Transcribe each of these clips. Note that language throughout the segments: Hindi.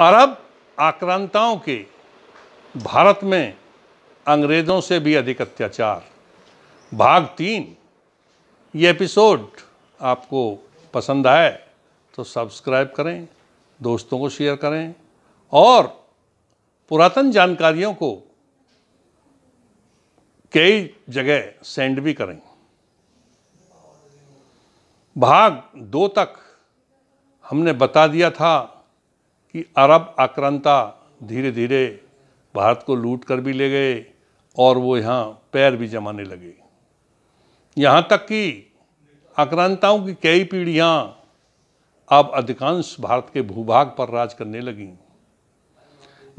अरब आक्रांताओं के भारत में अंग्रेज़ों से भी अधिक अत्याचार भाग तीन ये एपिसोड आपको पसंद आए तो सब्सक्राइब करें दोस्तों को शेयर करें और पुरातन जानकारियों को कई जगह सेंड भी करें भाग दो तक हमने बता दिया था कि अरब आक्रांता धीरे धीरे भारत को लूट कर भी ले गए और वो यहाँ पैर भी जमाने लगे यहाँ तक कि आक्रांताओं की कई पीढ़ियाँ अब अधिकांश भारत के भूभाग पर राज करने लगीं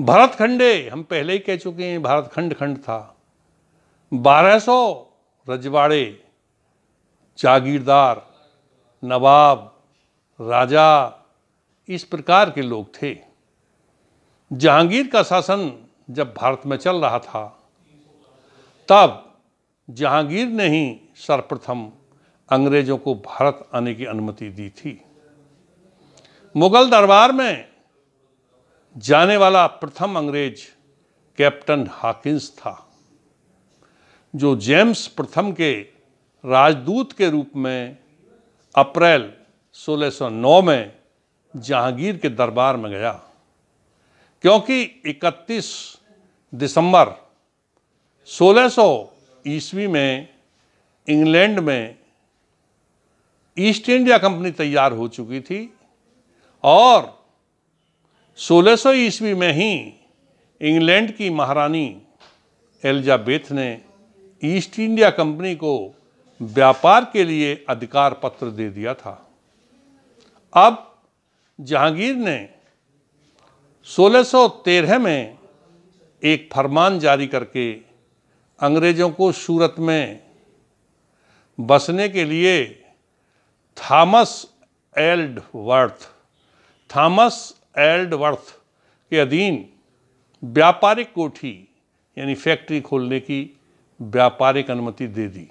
भारत खंडे हम पहले ही कह चुके हैं भारत खंड खंड था 1200 रजवाड़े जागीरदार नवाब राजा इस प्रकार के लोग थे जहांगीर का शासन जब भारत में चल रहा था तब जहांगीर ने ही सर्वप्रथम अंग्रेजों को भारत आने की अनुमति दी थी मुगल दरबार में जाने वाला प्रथम अंग्रेज कैप्टन हाकिंस था जो जेम्स प्रथम के राजदूत के रूप में अप्रैल 1609 में जहांगीर के दरबार में गया क्योंकि 31 दिसंबर 1600 ईस्वी में इंग्लैंड में ईस्ट इंडिया कंपनी तैयार हो चुकी थी और 1600 ईस्वी में ही इंग्लैंड की महारानी एलिजाबेथ ने ईस्ट इंडिया कंपनी को व्यापार के लिए अधिकार पत्र दे दिया था अब जहांगीर ने 1613 में एक फरमान जारी करके अंग्रेज़ों को सूरत में बसने के लिए Thomas Aldworth Thomas Aldworth के अधीन व्यापारिक कोठी यानी फैक्ट्री खोलने की व्यापारिक अनुमति दे दी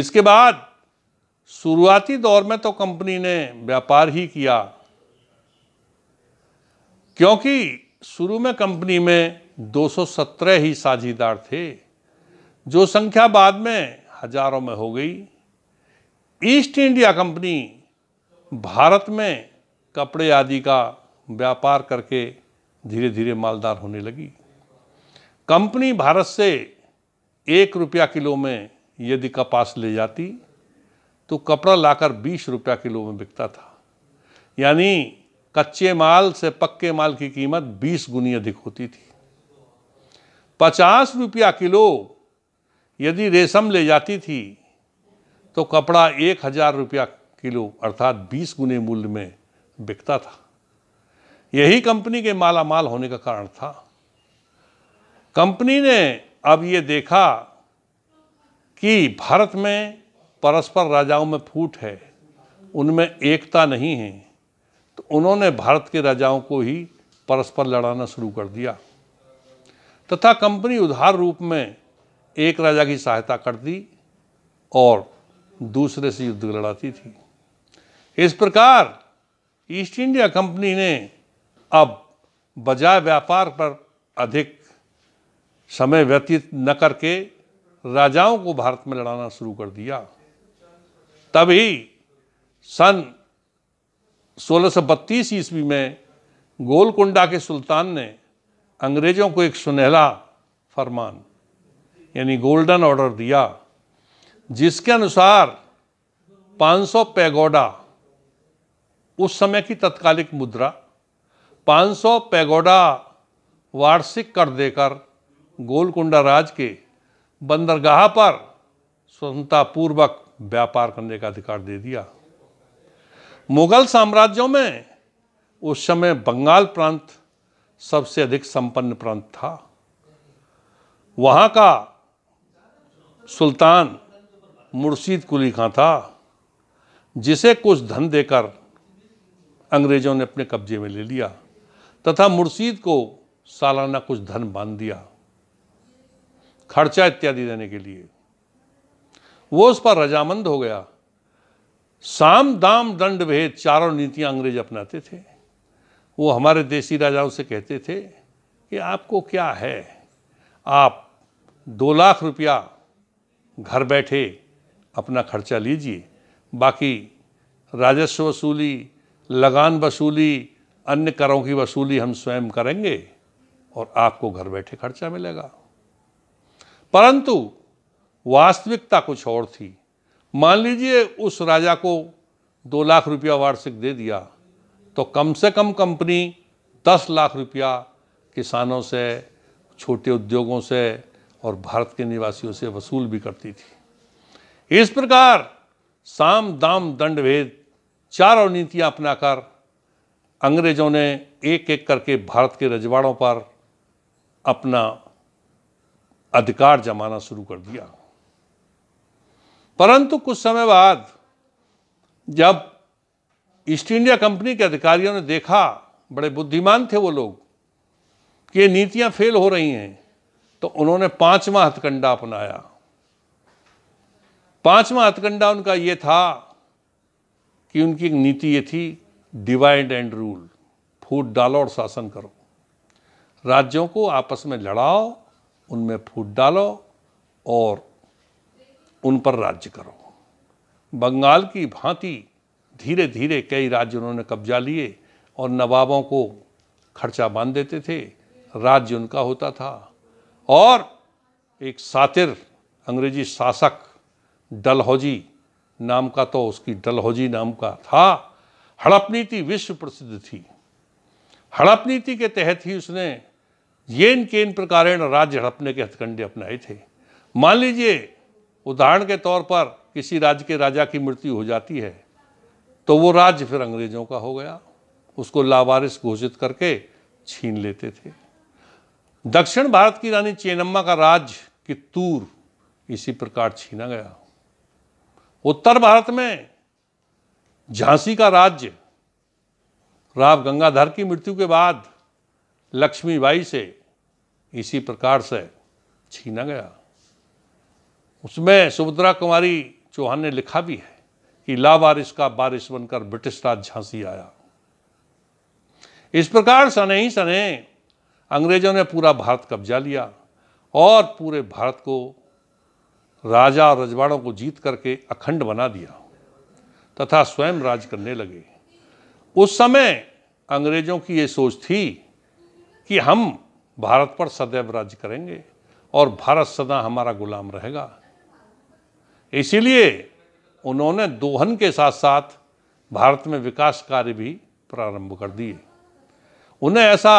इसके बाद शुरुआती दौर में तो कंपनी ने व्यापार ही किया क्योंकि शुरू में कंपनी में 217 ही साझीदार थे जो संख्या बाद में हजारों में हो गई ईस्ट इंडिया कंपनी भारत में कपड़े आदि का व्यापार करके धीरे धीरे मालदार होने लगी कंपनी भारत से एक रुपया किलो में यदि कपास ले जाती तो कपड़ा लाकर बीस रुपया किलो में बिकता था यानी कच्चे माल से पक्के माल की कीमत बीस गुनी अधिक होती थी पचास रुपया किलो यदि रेशम ले जाती थी तो कपड़ा एक हज़ार रुपया किलो अर्थात बीस गुने मूल्य में बिकता था यही कंपनी के माला माल होने का कारण था कंपनी ने अब ये देखा कि भारत में परस्पर राजाओं में फूट है उनमें एकता नहीं है तो उन्होंने भारत के राजाओं को ही परस्पर लड़ाना शुरू कर दिया तथा कंपनी उधार रूप में एक राजा की सहायता करती और दूसरे से युद्ध लड़ाती थी इस प्रकार ईस्ट इंडिया कंपनी ने अब बजाय व्यापार पर अधिक समय व्यतीत न करके राजाओं को भारत में लड़ाना शुरू कर दिया तभी सन 1632 ईस्वी में गोलकुंडा के सुल्तान ने अंग्रेज़ों को एक सुनहला फरमान यानी गोल्डन ऑर्डर दिया जिसके अनुसार 500 पैगोडा उस समय की तत्कालिक मुद्रा 500 पैगोडा वार्षिक कर देकर गोलकुंडा राज के बंदरगाह पर स्वतंत्रतापूर्वक व्यापार करने का अधिकार दे दिया मुगल साम्राज्यों में उस समय बंगाल प्रांत सबसे अधिक संपन्न प्रांत था वहाँ का सुल्तान मुर्शीद कुली खां था जिसे कुछ धन देकर अंग्रेजों ने अपने कब्जे में ले लिया तथा मुर्शीद को सालाना कुछ धन बांध दिया खर्चा इत्यादि देने के लिए वो उस पर रजामंद हो गया साम दाम दंड भेद चारों नीतियां अंग्रेज अपनाते थे वो हमारे देसी राजाओं से कहते थे कि आपको क्या है आप दो लाख रुपया घर बैठे अपना खर्चा लीजिए बाकी राजस्व वसूली लगान वसूली अन्य करों की वसूली हम स्वयं करेंगे और आपको घर बैठे खर्चा मिलेगा परंतु वास्तविकता कुछ और थी मान लीजिए उस राजा को दो लाख रुपया वार्षिक दे दिया तो कम से कम कंपनी दस लाख रुपया किसानों से छोटे उद्योगों से और भारत के निवासियों से वसूल भी करती थी इस प्रकार साम दाम दंड भेद चारों नीतियां अपनाकर अंग्रेजों ने एक एक करके भारत के रजवाड़ों पर अपना अधिकार जमाना शुरू कर दिया परंतु कुछ समय बाद जब ईस्ट इंडिया कंपनी के अधिकारियों ने देखा बड़े बुद्धिमान थे वो लोग कि ये फेल हो रही हैं तो उन्होंने पांचवा हथकंडा अपनाया पांचवा हथकंडा उनका ये था कि उनकी एक नीति ये थी डिवाइड एंड रूल फूट डालो और शासन करो राज्यों को आपस में लड़ाओ उनमें फूट डालो और उन पर राज्य करो बंगाल की भांति धीरे धीरे कई राज्य उन्होंने कब्जा लिए और नवाबों को खर्चा बांध देते थे राज्य उनका होता था और एक सातिर अंग्रेजी शासक डलहौजी नाम का तो उसकी डलहौजी नाम का था हड़प नीति विश्व प्रसिद्ध थी हड़प नीति के तहत ही उसने येन केन प्रकारेण राज्य हड़पने के हथकंडे अपनाए थे मान लीजिए उदाहरण के तौर पर किसी राज्य के राजा की मृत्यु हो जाती है तो वो राज्य फिर अंग्रेज़ों का हो गया उसको लावारिस घोषित करके छीन लेते थे दक्षिण भारत की रानी चेनम्मा का राज्य कित्तूर इसी प्रकार छीना गया उत्तर भारत में झांसी का राज्य राव गंगाधर की मृत्यु के बाद लक्ष्मीबाई से इसी प्रकार से छीना गया उसमें सुभद्रा कुमारी चौहान ने लिखा भी है कि लावारिस का बारिश बनकर ब्रिटिश राज झांसी आया इस प्रकार सने ही सने अंग्रेजों ने पूरा भारत कब्जा लिया और पूरे भारत को राजा और रजवाड़ों को जीत करके अखंड बना दिया तथा स्वयं राज करने लगे उस समय अंग्रेजों की ये सोच थी कि हम भारत पर सदैव राज्य करेंगे और भारत सदा हमारा गुलाम रहेगा इसीलिए उन्होंने दोहन के साथ साथ भारत में विकास कार्य भी प्रारंभ कर दिए उन्हें ऐसा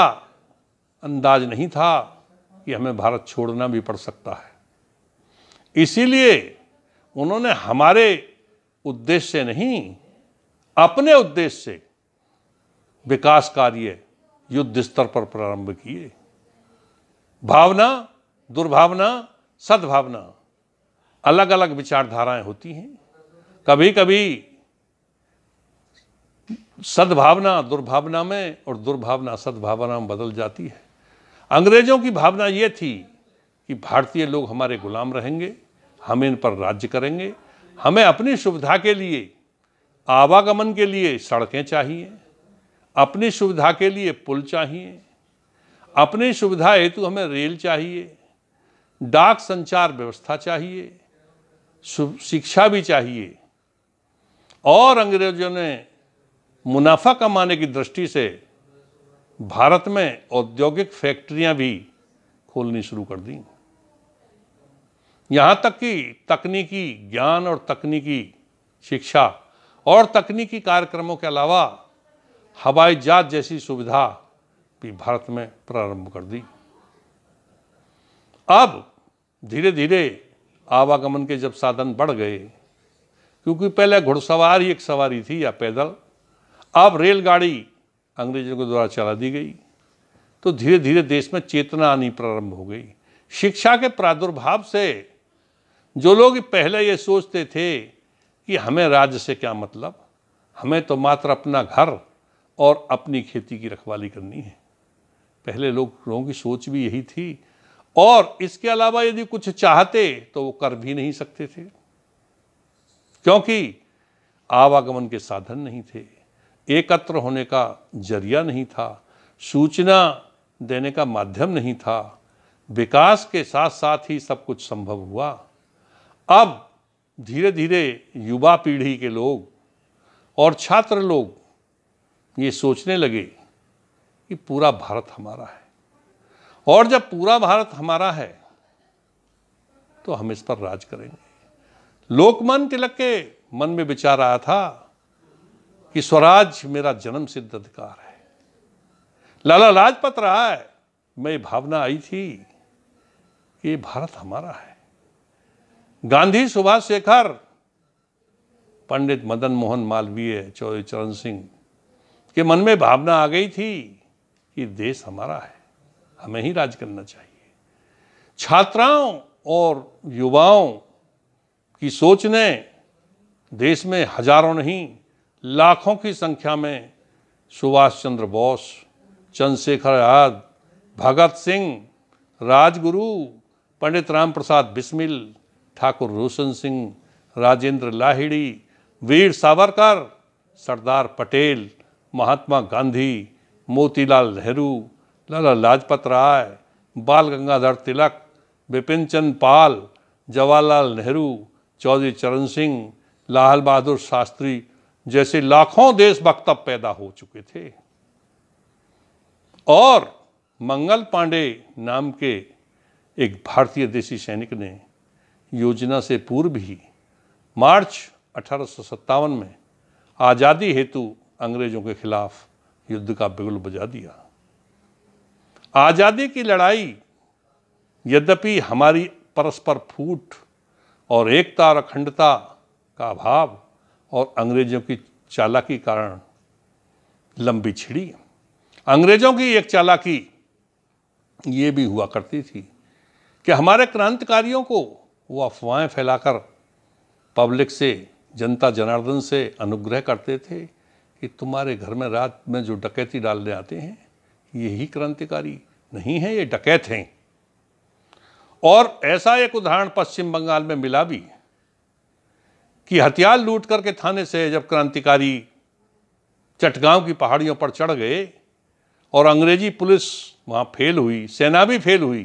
अंदाज नहीं था कि हमें भारत छोड़ना भी पड़ सकता है इसीलिए उन्होंने हमारे उद्देश्य से नहीं अपने उद्देश्य से विकास कार्य युद्ध स्तर पर प्रारंभ किए भावना दुर्भावना सद्भावना अलग अलग विचारधाराएं होती हैं कभी कभी सद्भावना दुर्भावना में और दुर्भावना सद्भावना में बदल जाती है अंग्रेजों की भावना ये थी कि भारतीय लोग हमारे गुलाम रहेंगे हम इन पर राज्य करेंगे हमें अपनी सुविधा के लिए आवागमन के लिए सड़कें चाहिए अपनी सुविधा के लिए पुल चाहिए अपनी सुविधा हेतु हमें रेल चाहिए डाक संचार व्यवस्था चाहिए शिक्षा भी चाहिए और अंग्रेजों ने मुनाफा कमाने की दृष्टि से भारत में औद्योगिक फैक्ट्रियां भी खोलनी शुरू कर दी यहाँ तक कि तकनीकी ज्ञान और तकनीकी शिक्षा और तकनीकी कार्यक्रमों के अलावा हवाई जहाज जैसी सुविधा भी भारत में प्रारंभ कर दी अब धीरे धीरे आवागमन के जब साधन बढ़ गए क्योंकि पहले घुड़सवार ही एक सवारी थी या पैदल अब रेलगाड़ी अंग्रेजों के द्वारा चला दी गई तो धीरे धीरे देश में चेतना आनी प्रारंभ हो गई शिक्षा के प्रादुर्भाव से जो लोग पहले ये सोचते थे कि हमें राज्य से क्या मतलब हमें तो मात्र अपना घर और अपनी खेती की रखवाली करनी है पहले लोगों की सोच भी यही थी और इसके अलावा यदि कुछ चाहते तो वो कर भी नहीं सकते थे क्योंकि आवागमन के साधन नहीं थे एकत्र होने का जरिया नहीं था सूचना देने का माध्यम नहीं था विकास के साथ साथ ही सब कुछ संभव हुआ अब धीरे धीरे युवा पीढ़ी के लोग और छात्र लोग ये सोचने लगे कि पूरा भारत हमारा है और जब पूरा भारत हमारा है तो हम इस पर राज करेंगे लोकमान तिलक के मन में विचार आया था कि स्वराज मेरा जन्म सिद्ध अधिकार है लाला लाजपत राय में भावना आई थी कि भारत हमारा है गांधी सुभाष शेखर पंडित मदन मोहन मालवीय चौधरी चरण सिंह के मन में भावना आ गई थी कि देश हमारा है हमें ही राज करना चाहिए छात्राओं और युवाओं की सोच ने देश में हजारों नहीं लाखों की संख्या में सुभाष चंद्र बोस चंद्रशेखर आजाद भगत सिंह राजगुरु पंडित राम प्रसाद बिस्मिल ठाकुर रोशन सिंह राजेंद्र लाहिड़ी वीर सावरकर सरदार पटेल महात्मा गांधी मोतीलाल नेहरू लाला लाजपत राय बाल गंगाधर तिलक बिपिन चंद पाल जवाहरलाल नेहरू चौधरी चरण सिंह लाल बहादुर शास्त्री जैसे लाखों देशभक्त पैदा हो चुके थे और मंगल पांडे नाम के एक भारतीय देशी सैनिक ने योजना से पूर्व ही मार्च अठारह में आज़ादी हेतु अंग्रेज़ों के खिलाफ युद्ध का बिगुल बजा दिया आज़ादी की लड़ाई यद्यपि हमारी परस्पर फूट और एकता और अखंडता का अभाव और अंग्रेजों की चालाकी कारण लंबी छिड़ी अंग्रेजों की एक चालाकी ये भी हुआ करती थी कि हमारे क्रांतिकारियों को वो अफवाहें फैलाकर पब्लिक से जनता जनार्दन से अनुग्रह करते थे कि तुम्हारे घर में रात में जो डकैती डालने आते हैं यही क्रांतिकारी नहीं है ये डकैत हैं और ऐसा एक उदाहरण पश्चिम बंगाल में मिला भी कि हथियार लूट करके थाने से जब क्रांतिकारी चटगांव की पहाड़ियों पर चढ़ गए और अंग्रेजी पुलिस वहाँ फेल हुई सेना भी फेल हुई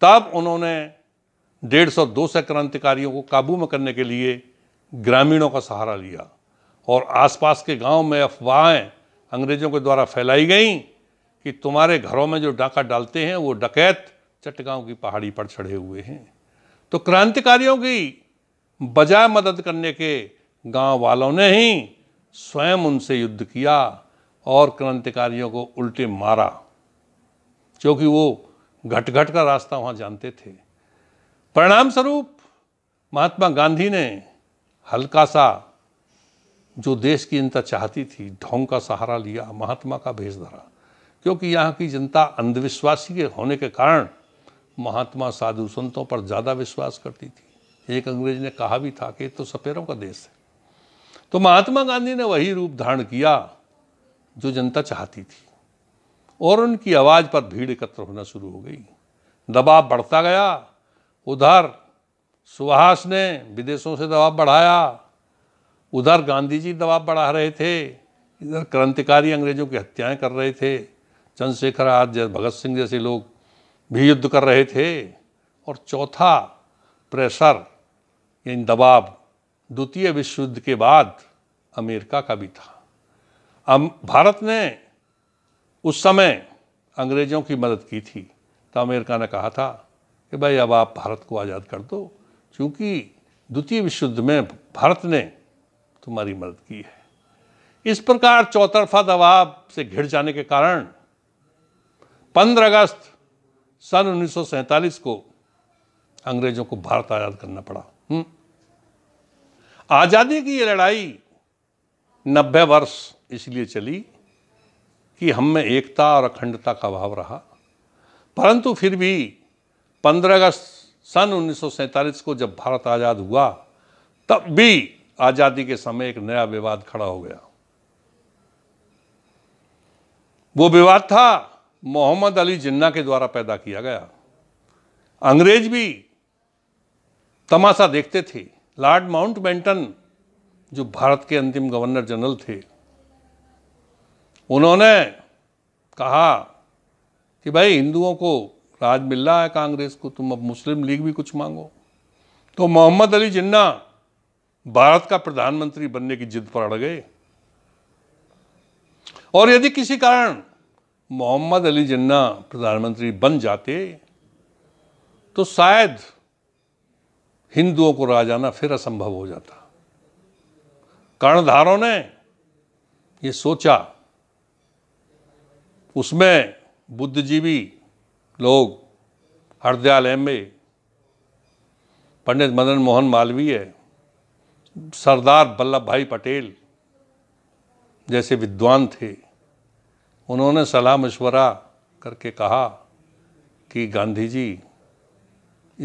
तब उन्होंने डेढ़ सौ दो सौ क्रांतिकारियों को काबू में करने के लिए ग्रामीणों का सहारा लिया और आसपास के गांव में अफवाहें अंग्रेज़ों के द्वारा फैलाई गईं कि तुम्हारे घरों में जो डाका डालते हैं वो डकैत चटगांव की पहाड़ी पर चढ़े हुए हैं तो क्रांतिकारियों की बजाय मदद करने के गांव वालों ने ही स्वयं उनसे युद्ध किया और क्रांतिकारियों को उल्टे मारा क्योंकि वो घट घट का रास्ता वहाँ जानते थे परिणाम स्वरूप महात्मा गांधी ने हल्का सा जो देश की जनता चाहती थी ढोंग का सहारा लिया महात्मा का भेष धरा क्योंकि यहाँ की जनता अंधविश्वासी के होने के कारण महात्मा साधु संतों पर ज़्यादा विश्वास करती थी एक अंग्रेज ने कहा भी था कि तो सपेरों का देश है तो महात्मा गांधी ने वही रूप धारण किया जो जनता चाहती थी और उनकी आवाज़ पर भीड़ एकत्र होना शुरू हो गई दबाव बढ़ता गया उधर सुहास ने विदेशों से दबाव बढ़ाया उधर गांधी जी दबाव बढ़ा रहे थे इधर क्रांतिकारी अंग्रेजों की हत्याएं कर रहे थे चंद्रशेखर आजाद भगत सिंह जैसे लोग भी युद्ध कर रहे थे और चौथा प्रेशर यानी दबाव द्वितीय विश्व युद्ध के बाद अमेरिका का भी था अम भारत ने उस समय अंग्रेज़ों की मदद की थी तो अमेरिका ने कहा था कि भाई अब आप भारत को आज़ाद कर दो क्योंकि द्वितीय विश्व युद्ध में भारत ने तुम्हारी मदद की है इस प्रकार चौतरफा दबाव से घिर जाने के कारण 15 अगस्त सन उन्नीस को अंग्रेजों को भारत आज़ाद करना पड़ा हम्म। आज़ादी की ये लड़ाई नब्बे वर्ष इसलिए चली कि हम में एकता और अखंडता का भाव रहा परंतु फिर भी 15 अगस्त सन उन्नीस को जब भारत आज़ाद हुआ तब भी आज़ादी के समय एक नया विवाद खड़ा हो गया वो विवाद था मोहम्मद अली जिन्ना के द्वारा पैदा किया गया अंग्रेज भी तमाशा देखते थे लॉर्ड माउंट बेंटन जो भारत के अंतिम गवर्नर जनरल थे उन्होंने कहा कि भाई हिंदुओं को राज मिल रहा है कांग्रेस को तुम अब मुस्लिम लीग भी कुछ मांगो तो मोहम्मद अली जिन्ना भारत का प्रधानमंत्री बनने की जिद पर अड़ गए और यदि किसी कारण मोहम्मद अली जिन्ना प्रधानमंत्री बन जाते तो शायद हिंदुओं को राज आना फिर असंभव हो जाता कर्णधारों ने ये सोचा उसमें बुद्धिजीवी लोग हरदयाल एम्बे पंडित मदन मोहन मालवीय सरदार वल्लभ भाई पटेल जैसे विद्वान थे उन्होंने सलाह मशवरा करके कहा कि गांधी जी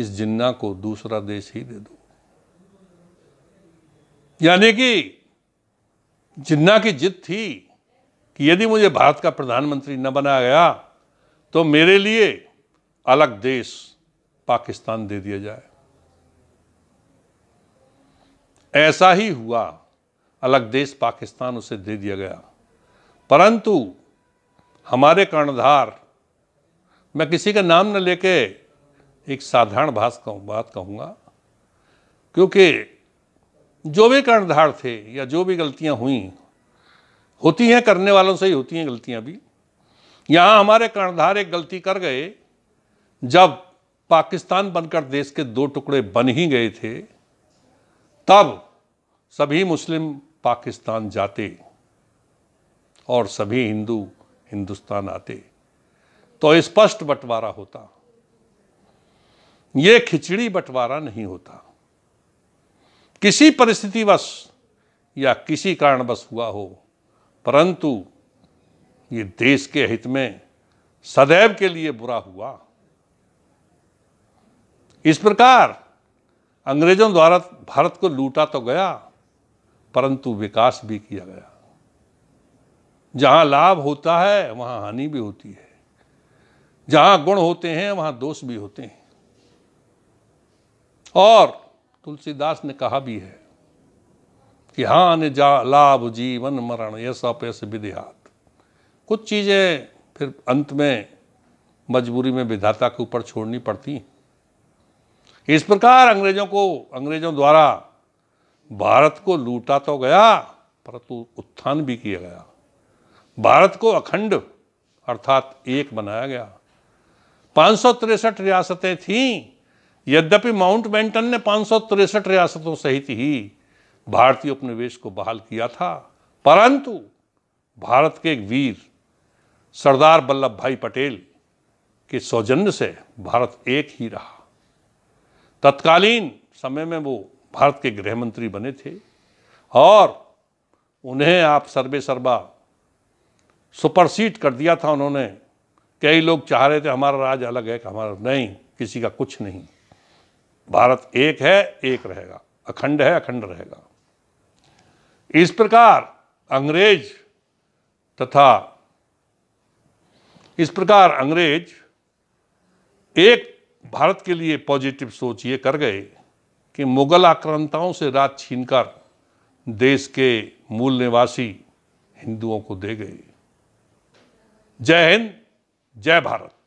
इस जिन्ना को दूसरा देश ही दे दो यानी कि जिन्ना की जिद थी कि यदि मुझे भारत का प्रधानमंत्री न बनाया गया तो मेरे लिए अलग देश पाकिस्तान दे दिया जाए ऐसा ही हुआ अलग देश पाकिस्तान उसे दे दिया गया परंतु हमारे कर्णधार मैं किसी का नाम न लेके एक साधारण भाष कहूँ बात कहूँगा क्योंकि जो भी कर्णधार थे या जो भी गलतियाँ हुई होती हैं करने वालों से ही होती हैं गलतियाँ भी यहाँ हमारे कर्णधार एक गलती कर गए जब पाकिस्तान बनकर देश के दो टुकड़े बन ही गए थे तब सभी मुस्लिम पाकिस्तान जाते और सभी हिंदू हिंदुस्तान आते तो स्पष्ट बंटवारा होता यह खिचड़ी बंटवारा नहीं होता किसी परिस्थितिवश या किसी कारणवश हुआ हो परंतु ये देश के हित में सदैव के लिए बुरा हुआ इस प्रकार अंग्रेजों द्वारा भारत को लूटा तो गया परंतु विकास भी किया गया जहाँ लाभ होता है वहाँ हानि भी होती है जहाँ गुण होते हैं वहाँ दोष भी होते हैं और तुलसीदास ने कहा भी है कि हानि जा लाभ जीवन मरण ये सब ऐसे विधिहात कुछ चीज़ें फिर अंत में मजबूरी में विधाता के ऊपर छोड़नी पड़ती इस प्रकार अंग्रेजों को अंग्रेजों द्वारा भारत को लूटा तो गया परंतु उत्थान भी किया गया भारत को अखंड अर्थात एक बनाया गया पाँच रियासतें थीं यद्यपि माउंट बेंटन ने पाँच रियासतों सहित ही भारतीय उपनिवेश को बहाल किया था परंतु भारत के एक वीर सरदार वल्लभ भाई पटेल के सौजन्य से भारत एक ही रहा तत्कालीन समय में वो भारत के गृह मंत्री बने थे और उन्हें आप सर्वे सर्वा सुपरसीड कर दिया था उन्होंने कई लोग चाह रहे थे हमारा राज अलग है कि हमारा नहीं किसी का कुछ नहीं भारत एक है एक रहेगा अखंड है अखंड रहेगा इस प्रकार अंग्रेज तथा इस प्रकार अंग्रेज एक भारत के लिए पॉजिटिव सोच ये कर गए कि मुगल आक्रांताओं से राज छीनकर देश के मूल निवासी हिंदुओं को दे गए जय हिंद जय भारत